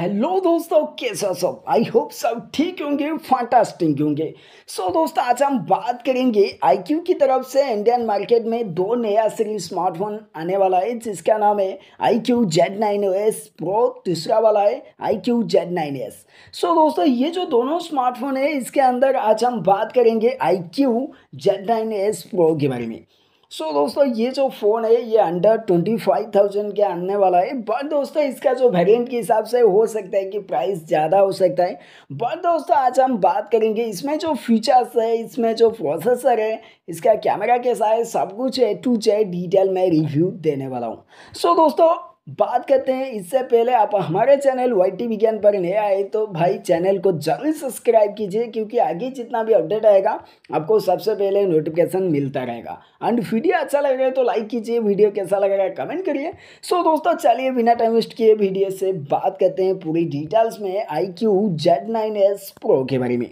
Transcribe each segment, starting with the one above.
hello दोस्तों कैसा सब आई होप सब ठीक होंगे फंटास्टिक होंगे सो so, दोस्तों आज हम बात करेंगे आई की तरफ से इंडियन मार्केट में दो नया सीरीज स्मार्टफोन आने वाला है जिसका नाम है iQOO Z nine S pro तीसरा वाला है iQOO Z nine S so दोस्तों ये जो दोनों स्मार्टफोन है इसके अंदर आज हम बात करेंगे iQOO Z nine S pro के बारे में सो so, दोस्तों ये जो फ़ोन है ये अंडर ट्वेंटी फाइव थाउजेंड के आने वाला है बट दोस्तों इसका जो वेरिएंट के हिसाब से हो सकता है कि प्राइस ज़्यादा हो सकता है बट दोस्तों आज हम बात करेंगे इसमें जो फीचर्स है इसमें जो प्रोसेसर है इसका कैमरा कैसा है सब कुछ है टू जेड डिटेल में रिव्यू देने वाला हूँ सो so, दोस्तों बात करते हैं इससे पहले आप हमारे चैनल वाई टी विज्ञान पर नए आए तो भाई चैनल को जरूर सब्सक्राइब कीजिए क्योंकि आगे जितना भी अपडेट आएगा आपको सबसे पहले नोटिफिकेशन मिलता रहेगा एंड वीडियो अच्छा लग रहा है तो लाइक कीजिए वीडियो कैसा लग रहा है कमेंट करिए सो so, दोस्तों चलिए बिना टाइम वेस्ट किए वीडियो से बात करते हैं पूरी डिटेल्स में iQOO Z nine S pro के बारे में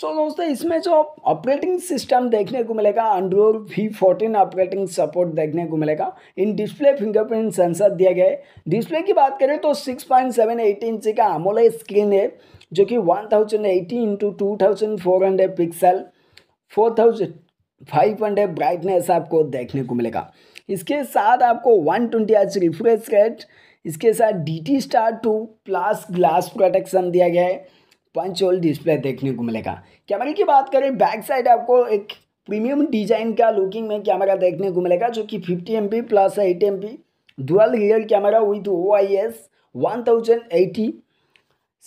सो so, दोस्तों इसमें जो ऑपरेटिंग सिस्टम देखने को मिलेगा Android V fourteen operating support देखने को मिलेगा इन डिस्प्ले फिंगरप्रिंट सेंसर दिया गया है डिस्प्ले की बात करें तो 6.78 इंच का अमोले स्क्रीन है जो कि 1080 thousand eighty into two thousand four hundred pixel four thousand five hundred brightness आपको देखने को मिलेगा इसके साथ आपको one twenty H refresh rate इसके साथ D T star two plus glass protection दिया गया है पंच होल डिस्प्ले देखने को मिलेगा कैमरे की बात करें बैक साइड आपको एक प्रीमियम डिजाइन का लुकिंग में कैमरा देखने को मिलेगा जो कि fifty M plus eight M P dual rear camera with O I S one thousand eighty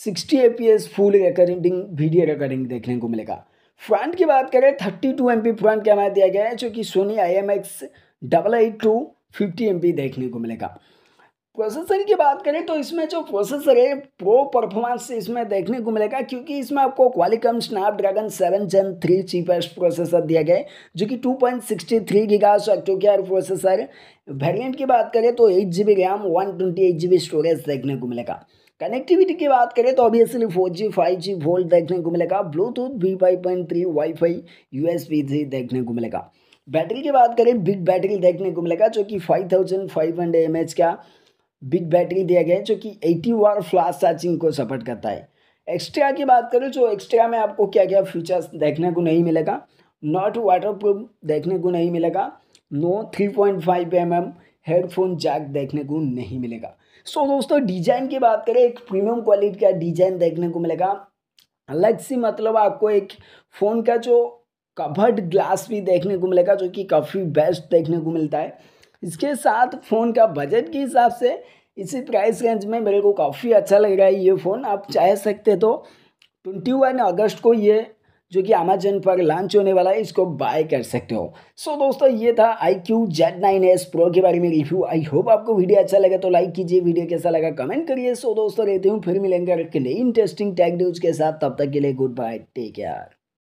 sixty A P S full recording video recording देखने को मिलेगा फ्रंट की बात करें thirty two M P front camera दिया गया है जो कि Sony I M X double eight two fifty M P देखने को मिलेगा प्रोसेसर की बात करें तो इसमें जो प्रोसेसर है प्रो परफॉर्मेंस इसमें देखने को मिलेगा क्योंकि इसमें आपको Qualcomm Snapdragon seven gen three cheapest processor दिया गया है जो कि two point sixty three giga octacore processor variant की बात करें तो eight G B RAM one twenty eight G B storage देखने को मिलेगा कनेक्टिविटी की बात करें तो obviously four G five G VoLTE देखने को मिलेगा Bluetooth V five point three wifi U S B three देखने को मिलेगा बैटरी की बात करें बिग बैटरी देखने को मिलेगा जो कि five thousand five hundred M H का बिग बैटरी दिया गया है जो कि 80 वार फ्लास्ट चार्जिंग को सपोर्ट करता है एक्स्ट्रा की बात करें तो एक्स्ट्रा में आपको क्या क्या फीचर्स देखने को नहीं मिलेगा नॉट वाटर प्रूफ देखने को नहीं मिलेगा no three point five M M headphone jack देखने को नहीं मिलेगा सो so, दोस्तों डिजाइन की बात करें एक प्रीमियम क्वालिटी का डिजाइन देखने को मिलेगा अलग सी मतलब आपको एक फ़ोन का जो कवर्ड ग्लास भी देखने को मिलेगा जो कि काफ़ी बेस्ट देखने को मिलता है इसके साथ फ़ोन का बजट के हिसाब से इसी प्राइस रेंज में मेरे को काफ़ी अच्छा लग रहा है ये फ़ोन आप चाह सकते तो ट्वेंटी वन अगस्त को ये जो कि अमेजन पर लॉन्च होने वाला है इसको बाय कर सकते हो सो so, दोस्तों ये था iQOO Z nine S pro के बारे में रिव्यू आई होप आपको वीडियो अच्छा लगा तो लाइक कीजिए वीडियो कैसा लगा कमेंट करिए सो so, दोस्तों रहते हूँ फिर मिलेंगे इंटरेस्टिंग टैग न्यूज के साथ तब तक के लिए गुड बाय टेक केयर